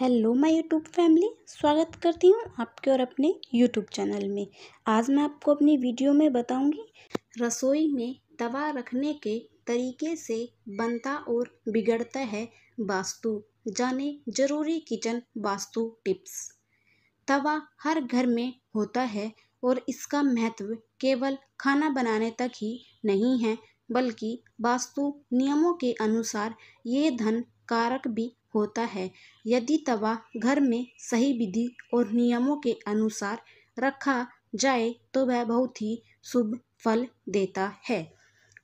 hello my YouTube family स्वागत करती हूँ आपके और अपने यूट्यूब चैनल में आज मैं आपको अपनी वीडियो में बताऊंगी रसोई में तवा रखने के तरीके से बनता और बिगड़ता है वास्तु जाने जरूरी किचन वास्तु टिप्स तवा हर घर में होता है और इसका महत्व केवल खाना बनाने तक ही नहीं है बल्कि वास्तु नियमों के अनुसार ये धन कारक भी होता है यदि तवा घर में सही विधि और नियमों के अनुसार रखा जाए तो वह बहुत ही शुभ फल देता है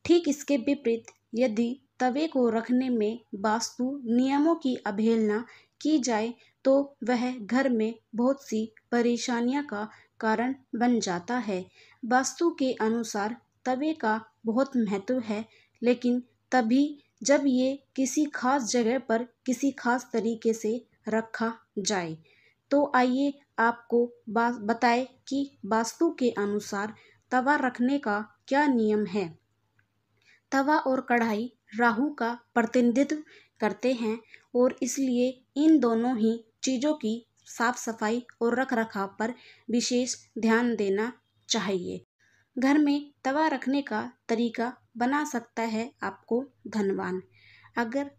ठीक इसके विपरीत यदि तवे को रखने में वास्तु नियमों की अवहेलना की जाए तो वह घर में बहुत सी परेशानियां का कारण बन जाता है वास्तु के अनुसार तवे का बहुत महत्व है लेकिन तभी जब ये किसी खास जगह पर किसी खास तरीके से रखा जाए तो आइए आपको बताएं कि वास्तु के अनुसार तवा रखने का क्या नियम है तवा और कढ़ाई राहु का प्रतिनिधित्व करते हैं और इसलिए इन दोनों ही चीज़ों की साफ सफाई और रख रखाव पर विशेष ध्यान देना चाहिए घर में तवा रखने का तरीका बना सकता है आपको धनवान अगर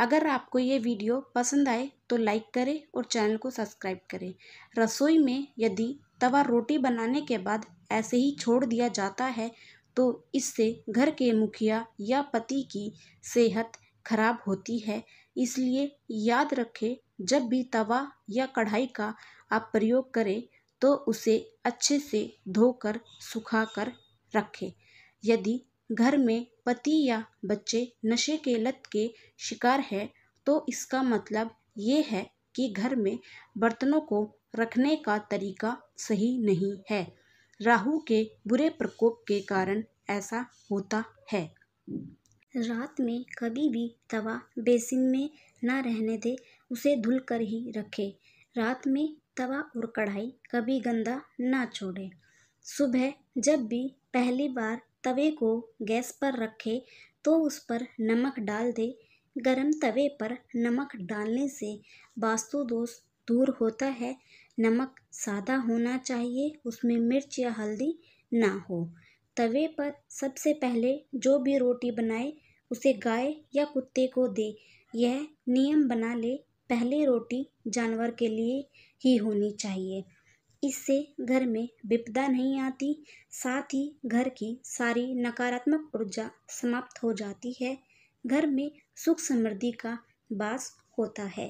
अगर आपको ये वीडियो पसंद आए तो लाइक करें और चैनल को सब्सक्राइब करें रसोई में यदि तवा रोटी बनाने के बाद ऐसे ही छोड़ दिया जाता है तो इससे घर के मुखिया या पति की सेहत खराब होती है इसलिए याद रखें जब भी तवा या कढ़ाई का आप प्रयोग करें तो उसे अच्छे से धोकर सुखाकर रखें यदि घर में पति या बच्चे नशे के लत के शिकार है तो इसका मतलब ये है कि घर में बर्तनों को रखने का तरीका सही नहीं है राहु के बुरे प्रकोप के कारण ऐसा होता है रात में कभी भी तवा बेसिन में ना रहने दे उसे धुल कर ही रखे रात में तवा और कढ़ाई कभी गंदा ना छोड़े सुबह जब भी पहली बार तवे को गैस पर रखें तो उस पर नमक डाल दें गरम तवे पर नमक डालने से वास्तु दोष दूर होता है नमक सादा होना चाहिए उसमें मिर्च या हल्दी ना हो तवे पर सबसे पहले जो भी रोटी बनाए उसे गाय या कुत्ते को दे यह नियम बना ले पहले रोटी जानवर के लिए ही होनी चाहिए इससे घर में विपदा नहीं आती साथ ही घर की सारी नकारात्मक ऊर्जा समाप्त हो जाती है घर में सुख समृद्धि का वास होता है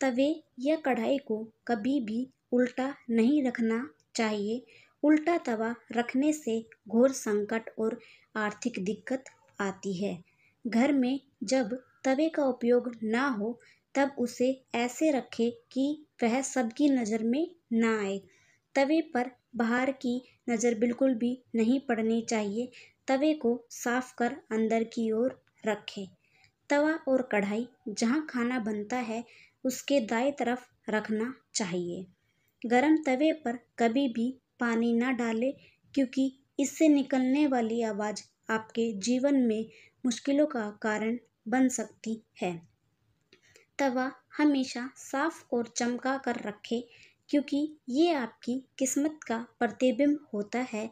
तवे या कढ़ाई को कभी भी उल्टा नहीं रखना चाहिए उल्टा तवा रखने से घोर संकट और आर्थिक दिक्कत आती है घर में जब तवे का उपयोग ना हो तब उसे ऐसे रखें कि वह सबकी नज़र में ना आए तवे पर बाहर की नज़र बिल्कुल भी नहीं पड़नी चाहिए तवे को साफ कर अंदर की ओर रखें तवा और कढ़ाई जहाँ खाना बनता है उसके दाएं तरफ रखना चाहिए गरम तवे पर कभी भी पानी ना डालें क्योंकि इससे निकलने वाली आवाज़ आपके जीवन में मुश्किलों का कारण बन सकती है तवा हमेशा साफ और चमका कर रखें क्योंकि ये आपकी किस्मत का प्रतिबिंब होता है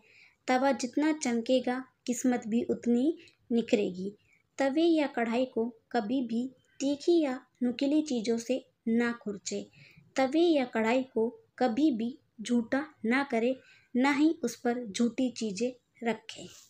तवा जितना चमकेगा किस्मत भी उतनी निखरेगी तवे या कढ़ाई को कभी भी तीखी या नुकीली चीज़ों से ना खुरचे तवे या कढ़ाई को कभी भी झूठा ना करें ना ही उस पर झूठी चीज़ें रखें